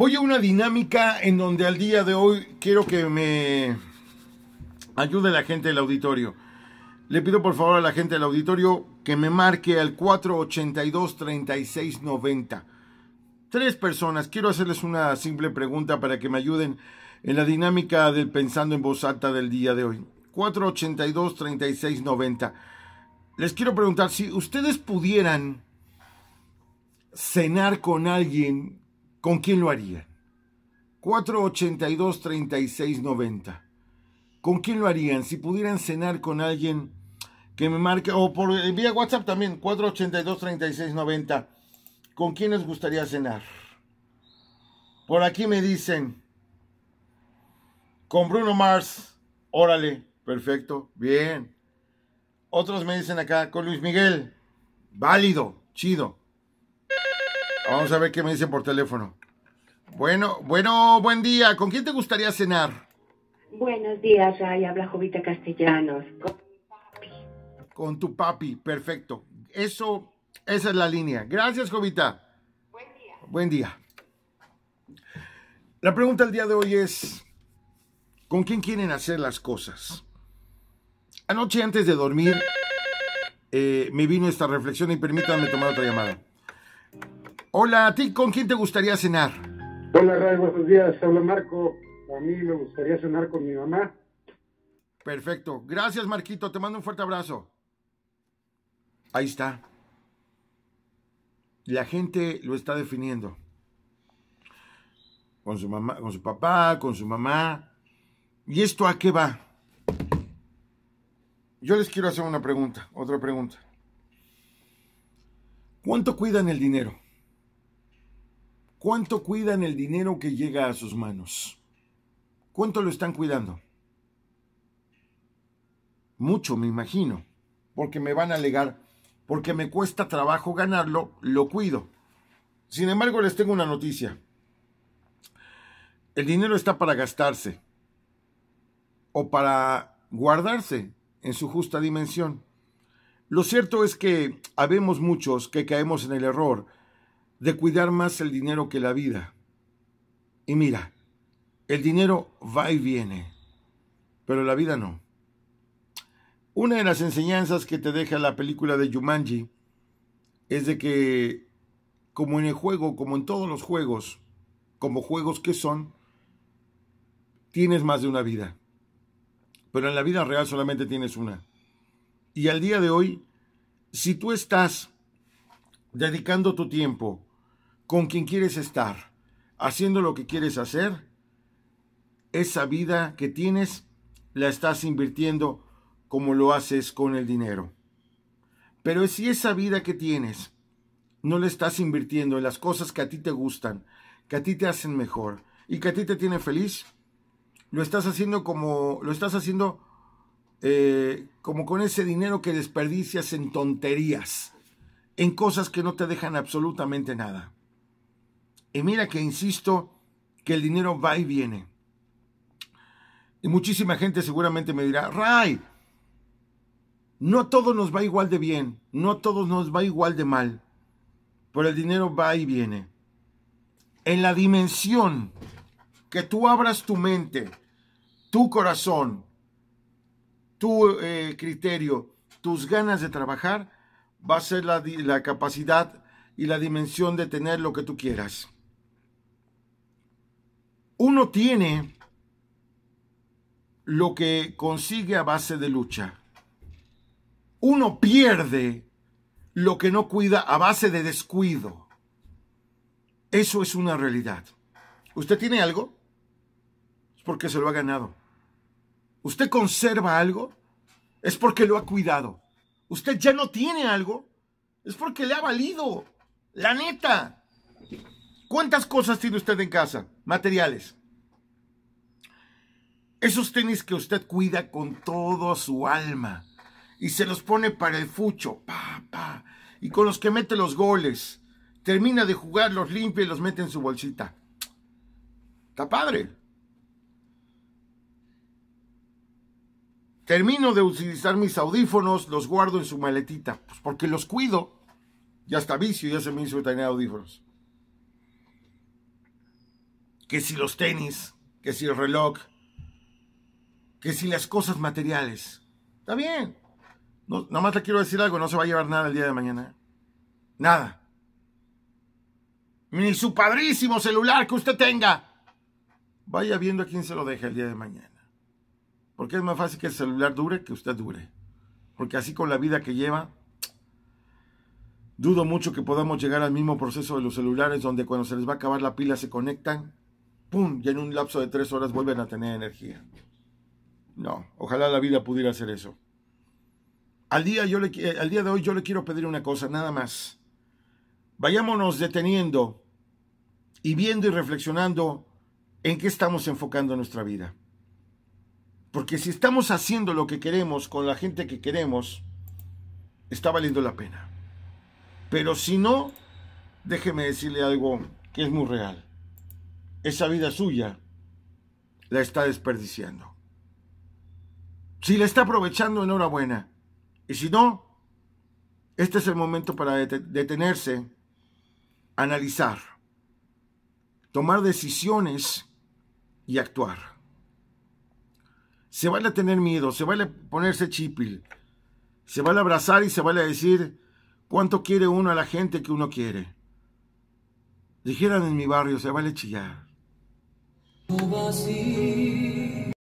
Voy a una dinámica en donde al día de hoy quiero que me ayude la gente del auditorio. Le pido por favor a la gente del auditorio que me marque al 482-3690. Tres personas, quiero hacerles una simple pregunta para que me ayuden en la dinámica del pensando en voz alta del día de hoy. 482-3690. Les quiero preguntar si ustedes pudieran cenar con alguien ¿Con quién lo harían? 482-3690. ¿Con quién lo harían? Si pudieran cenar con alguien que me marque, o por eh, vía WhatsApp también, 482-3690. ¿Con quién les gustaría cenar? Por aquí me dicen, con Bruno Mars, órale, perfecto, bien. Otros me dicen acá, con Luis Miguel, válido, chido. Vamos a ver qué me dicen por teléfono. Bueno, bueno, buen día. ¿Con quién te gustaría cenar? Buenos días, Ray. Habla Jovita Castellanos. Con papi. Con tu papi, perfecto. Eso, esa es la línea. Gracias, Jovita. Buen día. La pregunta del día de hoy es, ¿con quién quieren hacer las cosas? Anoche antes de dormir eh, me vino esta reflexión y permítanme tomar otra llamada. Hola, ¿a ti con quién te gustaría cenar? Hola, Ray, buenos días. Habla Marco. A mí me gustaría cenar con mi mamá. Perfecto. Gracias, Marquito. Te mando un fuerte abrazo. Ahí está. La gente lo está definiendo. Con su mamá, con su papá, con su mamá. ¿Y esto a qué va? Yo les quiero hacer una pregunta, otra pregunta. ¿Cuánto cuidan el dinero? ¿Cuánto cuidan el dinero que llega a sus manos? ¿Cuánto lo están cuidando? Mucho, me imagino, porque me van a alegar, porque me cuesta trabajo ganarlo, lo cuido. Sin embargo, les tengo una noticia. El dinero está para gastarse o para guardarse en su justa dimensión. Lo cierto es que habemos muchos que caemos en el error de cuidar más el dinero que la vida. Y mira, el dinero va y viene, pero la vida no. Una de las enseñanzas que te deja la película de Jumanji es de que, como en el juego, como en todos los juegos, como juegos que son, tienes más de una vida. Pero en la vida real solamente tienes una. Y al día de hoy, si tú estás dedicando tu tiempo con quien quieres estar, haciendo lo que quieres hacer, esa vida que tienes la estás invirtiendo como lo haces con el dinero. Pero si esa vida que tienes no la estás invirtiendo en las cosas que a ti te gustan, que a ti te hacen mejor y que a ti te tiene feliz, lo estás haciendo como lo estás haciendo eh, como con ese dinero que desperdicias en tonterías, en cosas que no te dejan absolutamente nada. Y mira que insisto que el dinero va y viene. Y muchísima gente seguramente me dirá, Ray, no todo nos va igual de bien, no todo nos va igual de mal, pero el dinero va y viene. En la dimensión que tú abras tu mente, tu corazón, tu eh, criterio, tus ganas de trabajar, va a ser la capacidad y la dimensión de tener lo que tú quieras. Uno tiene lo que consigue a base de lucha. Uno pierde lo que no cuida a base de descuido. Eso es una realidad. ¿Usted tiene algo? Es porque se lo ha ganado. ¿Usted conserva algo? Es porque lo ha cuidado. ¿Usted ya no tiene algo? Es porque le ha valido. La neta. ¿Cuántas cosas tiene usted en casa? Materiales. Esos tenis que usted cuida con todo su alma y se los pone para el fucho, pa, pa, y con los que mete los goles. Termina de jugar, los limpia y los mete en su bolsita. Está padre. Termino de utilizar mis audífonos, los guardo en su maletita, pues porque los cuido. Ya está vicio, ya se me hizo tener audífonos que si los tenis, que si el reloj, que si las cosas materiales. Está bien. No, nada le quiero decir algo, no se va a llevar nada el día de mañana. Nada. Ni su padrísimo celular que usted tenga. Vaya viendo a quién se lo deja el día de mañana. Porque es más fácil que el celular dure que usted dure. Porque así con la vida que lleva, dudo mucho que podamos llegar al mismo proceso de los celulares donde cuando se les va a acabar la pila se conectan ¡pum! Y en un lapso de tres horas vuelven a tener energía. No, ojalá la vida pudiera hacer eso. Al día, yo eh, al día de hoy yo le quiero pedir una cosa, nada más. Vayámonos deteniendo y viendo y reflexionando en qué estamos enfocando nuestra vida. Porque si estamos haciendo lo que queremos con la gente que queremos, está valiendo la pena. Pero si no, déjeme decirle algo que es muy real esa vida suya la está desperdiciando. Si la está aprovechando, enhorabuena. Y si no, este es el momento para detenerse, analizar, tomar decisiones y actuar. Se vale tener miedo, se vale ponerse chipil, se vale abrazar y se vale decir cuánto quiere uno a la gente que uno quiere. Dijeran en mi barrio, se vale chillar. O vazio.